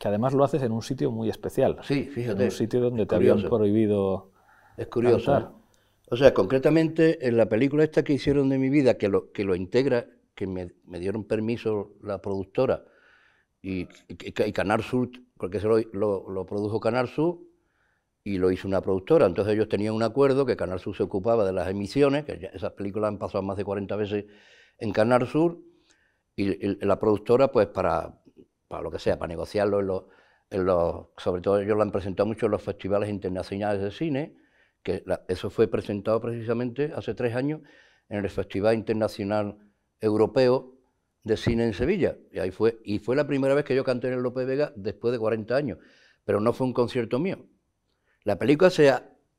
que además lo haces en un sitio muy especial. Sí, fíjate. En un sitio donde te habían prohibido. Es curioso. ¿eh? O sea, concretamente en la película esta que hicieron de mi vida, que lo, que lo integra, que me, dieron permiso la productora y, y, Canar Sur, porque se lo, lo, produjo Canar Sur y lo hizo una productora. Entonces ellos tenían un acuerdo que Canar Sur se ocupaba de las emisiones, que esas películas han pasado más de 40 veces en Canar Sur, y, la productora, pues para, para lo que sea, para negociarlo sobre todo ellos lo han presentado mucho en los festivales internacionales de cine, que eso fue presentado precisamente hace tres años en el Festival Internacional Europeo de Cine en Sevilla. Y, ahí fue, y fue la primera vez que yo canté en el López Vega después de 40 años, pero no fue un concierto mío. La película se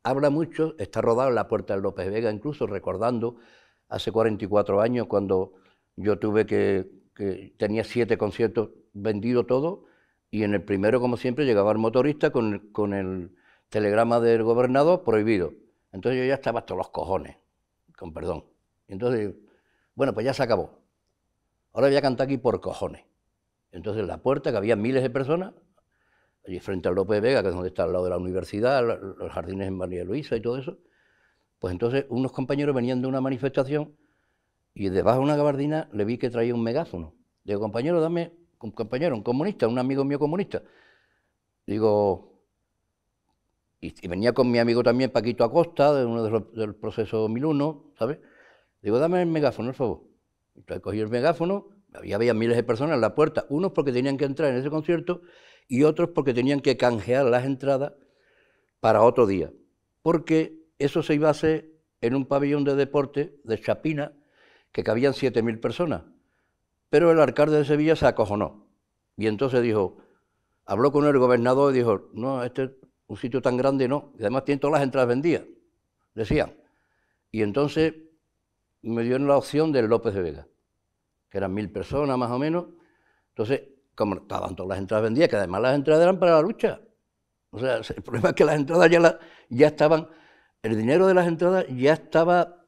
habla mucho, está rodada en la puerta del López Vega, incluso recordando hace 44 años cuando yo tuve que, tenía siete conciertos vendidos todo, y en el primero, como siempre, llegaba el motorista con, con el telegrama del gobernador prohibido. Entonces yo ya estaba hasta los cojones, con perdón. entonces, bueno, pues ya se acabó. Ahora voy a cantar aquí por cojones. Entonces la puerta, que había miles de personas, allí frente al López Vega, que es donde está al lado de la universidad, los jardines en María Luisa y todo eso, pues entonces unos compañeros venían de una manifestación y debajo de una gabardina le vi que traía un megáfono. Digo, compañero, dame, compañero, un comunista, un amigo mío comunista. Digo, y, venía con mi amigo también Paquito Acosta, de uno del proceso 2001, ¿sabes? Digo, dame el megáfono, por favor. Entonces cogí el megáfono, había, había miles de personas en la puerta, unos porque tenían que entrar en ese concierto y otros porque tenían que canjear las entradas para otro día. Porque eso se iba a hacer en un pabellón de deporte de Chapina, que cabían 7.000 personas. Pero el alcalde de Sevilla se acojonó. Y entonces dijo, habló con el gobernador y dijo, no, este un sitio tan grande no, y además tiene todas las entradas vendidas, decían. Y entonces me dieron la opción del López de Vega, que eran mil personas más o menos. Entonces, como estaban todas las entradas vendidas, que además las entradas eran para la lucha. O sea, el problema es que las entradas ya, la, ya estaban, el dinero de las entradas ya estaba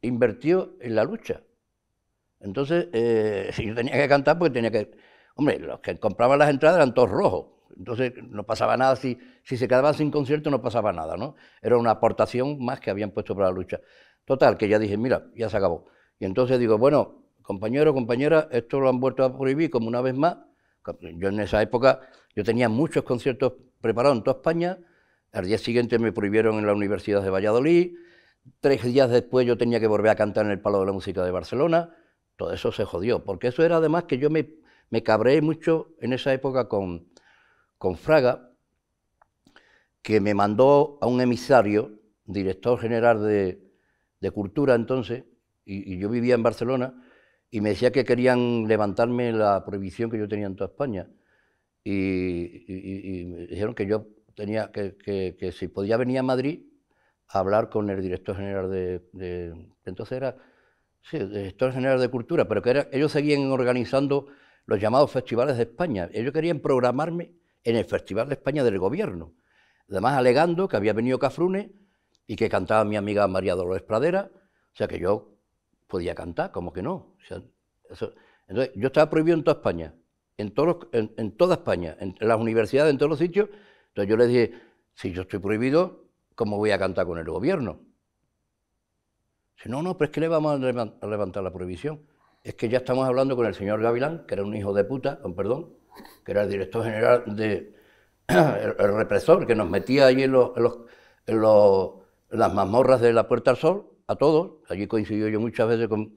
invertido en la lucha. Entonces, eh, si yo tenía que cantar porque tenía que... Hombre, los que compraban las entradas eran todos rojos. Entonces no pasaba nada, si, se quedaban sin concierto no pasaba nada, ¿no? Era una aportación más que habían puesto para la lucha. Total, que ya dije, mira, ya se acabó. Y entonces digo, bueno, compañero, compañera, esto lo han vuelto a prohibir como una vez más. Yo en esa época, yo tenía muchos conciertos preparados en toda España, al día siguiente me prohibieron en la Universidad de Valladolid, tres días después yo tenía que volver a cantar en el Palo de la Música de Barcelona, todo eso se jodió, porque eso era además que yo me, me cabré mucho en esa época con, con Fraga, que me mandó a un emisario, director general de, Cultura entonces, y, yo vivía en Barcelona, y me decía que querían levantarme la prohibición que yo tenía en toda España. Y, me dijeron que yo tenía que, si podía venir a Madrid a hablar con el director general de, entonces era sí, director general de cultura, pero que ellos seguían organizando los llamados festivales de España. Ellos querían programarme en el Festival de España del Gobierno, además alegando que había venido Cafrune y que cantaba mi amiga María Dolores Pradera, o sea que yo podía cantar, como que no. entonces, yo estaba prohibido en toda España, en, todos, en, toda España, en, las universidades, en todos los sitios. Entonces yo le dije, si yo estoy prohibido, ¿cómo voy a cantar con el gobierno? Si no, no, pero es que le vamos a levantar la prohibición. Es que ya estamos hablando con el señor Gavilán, que era un hijo de puta, con perdón, que era el director general de el, represor, que nos metía allí en, las mazmorras de la Puerta al Sol, a todos. Allí coincidió yo muchas veces, con,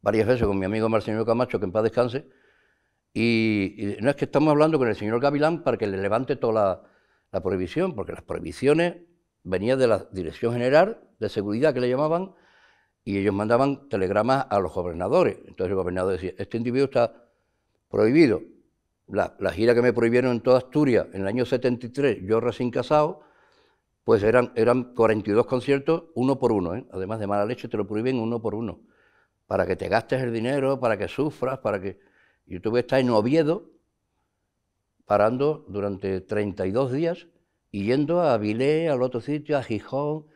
varias veces con mi amigo Marcelino Camacho, que en paz descanse. Y, no es que estamos hablando con el señor Gavilán para que le levante toda la, la prohibición, porque las prohibiciones venían de la Dirección General de Seguridad, que le llamaban, y ellos mandaban telegramas a los gobernadores. Entonces el gobernador decía, este individuo está prohibido la, gira que me prohibieron en toda Asturias en el año 73, yo recién casado, pues eran, eran 42 conciertos, uno por uno, ¿eh? además de mala leche, te lo prohíben uno por uno, para que te gastes el dinero, para que sufras, para que... Yo tuve que estar en Oviedo parando durante 32 días y yendo a Avilés, al otro sitio, a Gijón.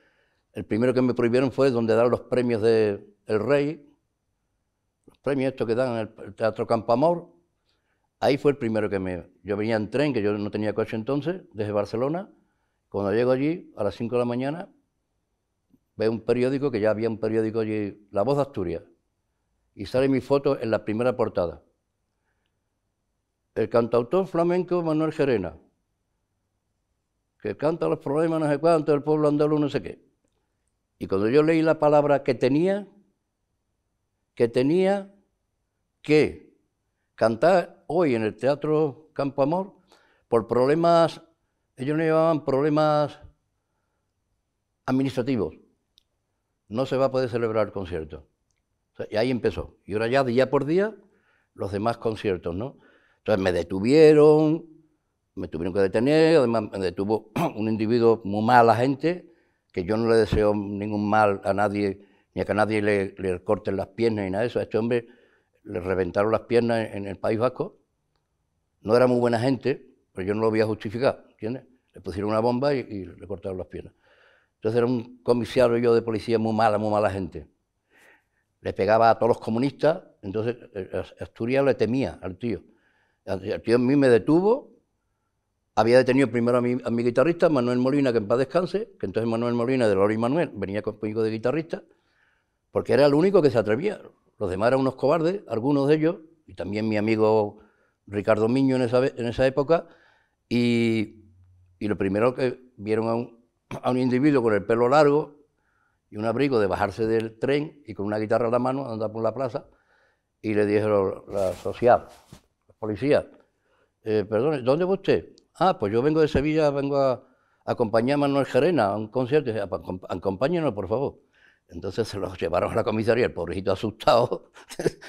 El primero que me prohibieron fue donde dan los premios del el Rey, los premios estos que dan en el Teatro Campamor, Ahí fue el primero que me... Yo venía en tren, que yo no tenía coche entonces, desde Barcelona. Cuando llego allí, a las 5 de la mañana, veo un periódico, que ya había un periódico allí, La Voz de Asturias, y sale mi foto en la primera portada. El cantautor flamenco Manuel Gerena, que canta los problemas no sé cuánto del pueblo andaluz, no sé qué. Y cuando yo leí la palabra que tenía, que tenía que cantar hoy en el Teatro Campo Amor por problemas, ellos no llevaban problemas administrativos. No se va a poder celebrar el concierto. y ahí empezó. Y ahora ya día por día los demás conciertos, ¿no? Entonces me detuvieron, me tuvieron que detener, además me detuvo un individuo muy mala gente, que yo no le deseo ningún mal a nadie, ni a que a nadie le, le corten las piernas ni nada de eso. este hombre le reventaron las piernas en, el País Vasco. No era muy buena gente, pero yo no lo voy a justificar, ¿entiendes? Le pusieron una bomba y, le cortaron las piernas. Entonces era un comisario yo de policía muy mala, muy mala gente. Le pegaba a todos los comunistas, entonces eh, eh, Asturias le temía al tío. El tío a mí me detuvo, había detenido primero a mi, guitarrista, Manuel Molina, que en paz descanse, que entonces Manuel Molina de Lori Manuel venía conmigo de guitarrista, porque era el único que se atrevía. Los demás eran unos cobardes, algunos de ellos, y también mi amigo Ricardo Miño en esa, época, y, lo primero que vieron a un, individuo con el pelo largo y un abrigo de bajarse del tren y con una guitarra a la mano andar por la plaza, y le dijeron la sociedad, la policía, eh, perdón, ¿dónde va usted? Ah, pues yo vengo de Sevilla, vengo a, acompañar a Manuel Gerena a un concierto. Ah, pues, Acompáñenos, por favor. Entonces se los llevaron a la comisaría, el pobrecito asustado,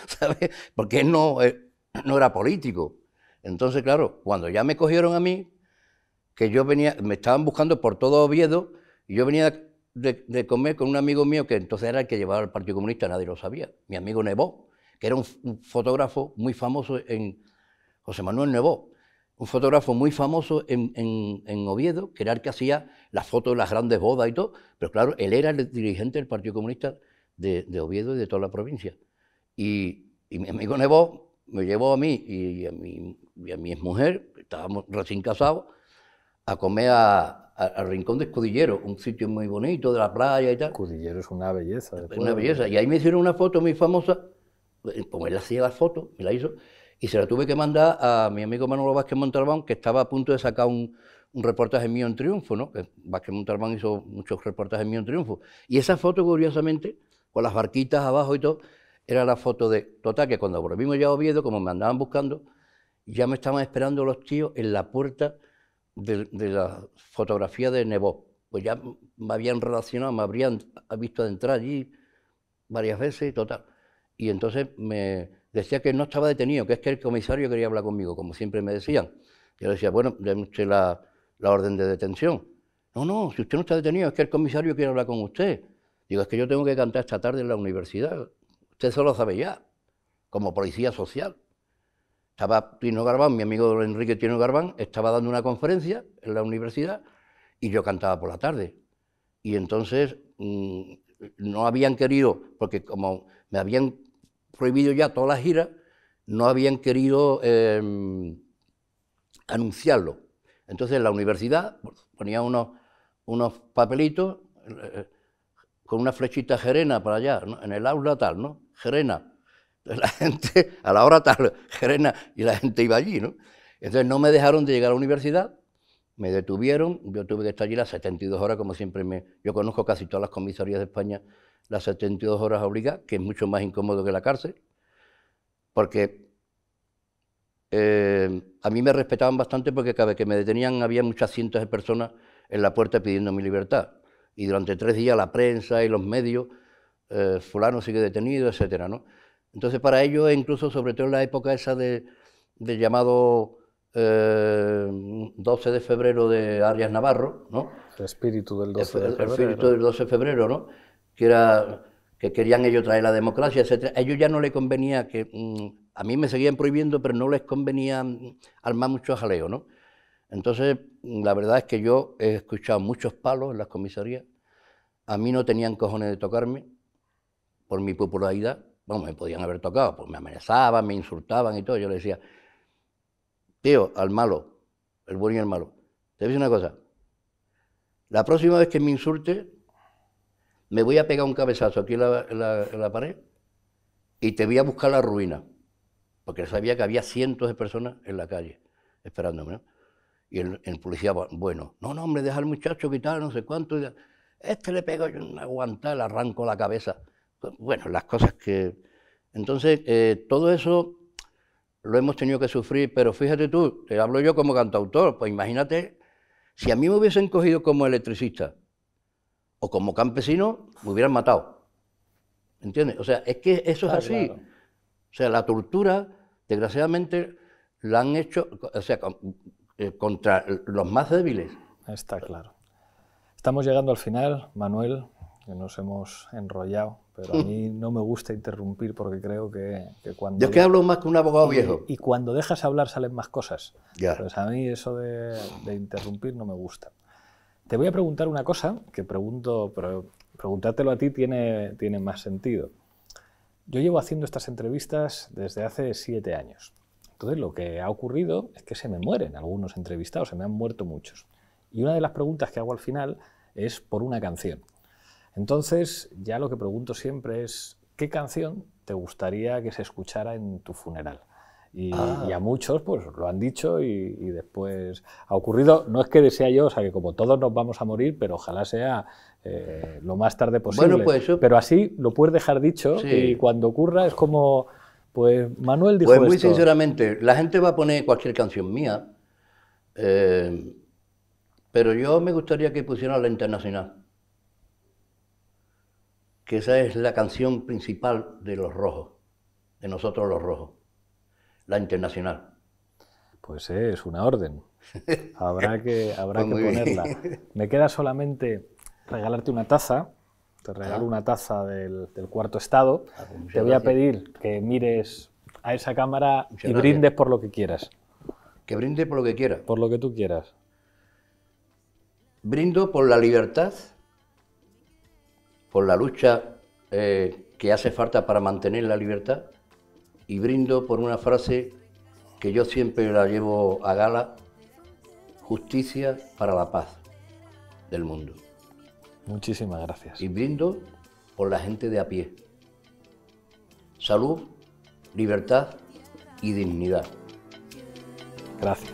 Porque él no, eh, no era político. Entonces, claro, cuando ya me cogieron a mí, que yo venía, me estaban buscando por todo Oviedo, y yo venía de, comer con un amigo mío que entonces era el que llevaba al Partido Comunista, nadie lo sabía, mi amigo Nebó, que era un, un fotógrafo muy famoso en José Manuel Nebó un fotógrafo muy famoso en, Oviedo, que era el que hacía las fotos de las grandes bodas y todo, pero claro, él era el dirigente del Partido Comunista de, Oviedo y de toda la provincia. Y, y, mi amigo Nebo me llevó a mí y a mi, y a mi mujer, estábamos recién casados, a comer al Rincón de Escudillero, un sitio muy bonito de la playa y tal. Escudillero es una belleza. Es una belleza. Y ahí me hicieron una foto muy famosa, pues, como él hacía la foto, me la hizo, y se la tuve que mandar a mi amigo Manolo Vázquez Montalbán, que estaba a punto de sacar un, un reportaje mío en Triunfo, ¿no? Que Vázquez Montalbán hizo muchos reportajes mío en Triunfo. Y esa foto, curiosamente, con las barquitas abajo y todo, era la foto de... Total, que cuando volvimos ya a Oviedo, como me andaban buscando, ya me estaban esperando los tíos en la puerta de, la fotografía de Nebo. Pues ya me habían relacionado, me habrían visto adentrar entrar allí varias veces, total. Y entonces me, decía que no estaba detenido, que es que el comisario quería hablar conmigo, como siempre me decían. Yo decía, bueno, déme usted la, orden de detención. No, no, si usted no está detenido, es que el comisario quiere hablar con usted. Digo, es que yo tengo que cantar esta tarde en la universidad. Usted solo sabe ya, como policía social. Estaba Tino Garbán, mi amigo Enrique Tino Garbán, estaba dando una conferencia en la universidad y yo cantaba por la tarde. Y entonces mm, no habían querido, porque como me habían prohibido ya toda la gira, no habían querido em, anunciarlo. Entonces la universidad ponía unos, unos papelitos eh, con una flechita gerena para allá, en el aula tal, ¿no? Gerena. Entonces la gente, a la hora tal, gerena, y la gente iba allí, ¿no? Entonces no me dejaron de llegar a la universidad, me detuvieron, yo tuve que estar allí las 72 horas, como siempre me... Yo conozco casi todas las comisarías de España las 72 horas obligadas, que es mucho más incómodo que la cárcel, porque eh, a mí me respetaban bastante porque cada vez que me detenían había muchas cientos de personas en la puerta pidiendo mi libertad. Y durante tres días la prensa y los medios, eh, fulano sigue detenido, etc. ¿no? Entonces para ellos, incluso sobre todo en la época esa del llamado 12 eh, de febrero de Arias Navarro, ¿no? El espíritu del 12 de febrero. El espíritu del 12 de febrero, ¿no? que, que querían ellos traer la democracia, etc. A ellos ya no les convenía que... Mm, a mí me seguían prohibiendo, pero no les convenía mm, armar mucho jaleo, ¿no? Entonces, mm, la verdad es que yo he escuchado muchos palos en las comisarías. A mí no tenían cojones de tocarme por mi popularidad. Bueno, me podían haber tocado, pues me amenazaban, me insultaban y todo. Yo le decía, tío, al malo, el bueno y el malo, te voy a decir una cosa. La próxima vez que me insulte, me voy a pegar un cabezazo aquí en la, pared y te voy a buscar la ruina, porque sabía que había cientos de personas en la calle esperándome. Y el, policía, bueno, no, no, hombre, deja al muchacho quitar no sé cuánto. este le pego, yo una aguanta, le arranco la cabeza. Bueno, las cosas que... Entonces, eh, todo eso lo hemos tenido que sufrir, pero fíjate tú, te hablo yo como cantautor, pues imagínate, si a mí me hubiesen cogido como electricista, o como campesino me hubieran matado. ¿Entiendes? O sea, es que eso es así. O sea, la tortura, desgraciadamente, la han hecho o sea, eh, contra los más débiles. Está claro. Estamos llegando al final, Manuel, que nos hemos enrollado, pero a mí no me gusta interrumpir porque creo que, cuando... Yo que hablo más que un abogado viejo. Y, cuando dejas hablar salen más cosas. Ya. Pues a mí eso de interrumpir no me gusta. Te voy a preguntar una cosa que pregunto, preguntártelo a ti tiene, tiene más sentido. Yo llevo haciendo estas entrevistas desde hace siete años. Entonces lo que ha ocurrido es que se me mueren algunos entrevistados, se me han muerto muchos. Y una de las preguntas que hago al final es por una canción. Entonces ya lo que pregunto siempre es, ¿qué canción te gustaría que se escuchara en tu funeral? Y, ah. a muchos pues lo han dicho y, después ha ocurrido. No es que desea yo, o sea, que como todos nos vamos a morir, pero ojalá sea eh, lo más tarde posible. Pues pero así lo puedes dejar dicho y cuando ocurra es como, pues Manuel dijo Pues muy sinceramente, la gente va a poner cualquier canción mía, eh, pero yo me gustaría que pusieran la internacional, que esa es la canción principal de Los Rojos, de nosotros los Rojos la internacional. Pues es una orden. Habrá que, habrá pues ponerla. Me queda solamente regalarte una taza. Te regalo ah. una taza del, cuarto estado. Ah, pues te voy a pedir que mires a esa cámara y brindes por lo que quieras. Que brinde por lo que quieras. Por lo que tú quieras. Brindo por la libertad, por la lucha eh, que hace falta para mantener la libertad y brindo por una frase que yo siempre la llevo a gala, justicia para la paz del mundo. Muchísimas gracias. Y brindo por la gente de a pie. Salud, libertad y dignidad. Gracias.